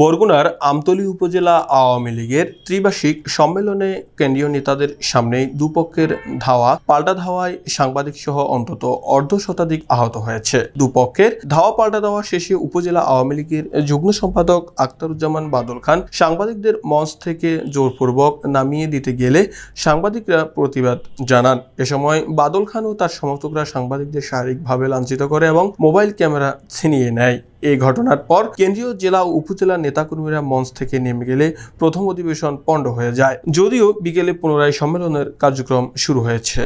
বরগুনার আমতলী উপজেলা আওয়ামী লীগের ত্রিবার্ষিক সম্মেলনে কেন্দ্রীয় নেতাদের সামনে দুপক্ষের ধাওয়া পাল্টা ধাওয়ায় সাংবাদিক সহ অন্তত অর্ধ শতাধিক আহত হয়েছে দুপক্ষের ধাওয়া পাল্টা দেওয়া শেষে উপজেলা আওয়ামী লীগের যুগ্ম সম্পাদক আক্তারুজ্জামান বাদল খান সাংবাদিকদের মঞ্চ থেকে জোরপূর্বক নামিয়ে দিতে গেলে সাংবাদিকরা প্রতিবাদ জানান এ সময় বাদল খান ও তার সমর্থকরা সাংবাদিকদের শারীরিকভাবে লাঞ্ছিত করে এবং মোবাইল ক্যামেরা ছিনিয়ে নেয় এই ঘটনার পর কেন্দ্রীয় জেলা ও উপজেলা নেতাকর্মীরা মঞ্চ থেকে নেমে গেলে প্রথম অধিবেশন পণ্ড হয়ে যায় যদিও বিকেলে পুনরায় সম্মেলনের কার্যক্রম শুরু হয়েছে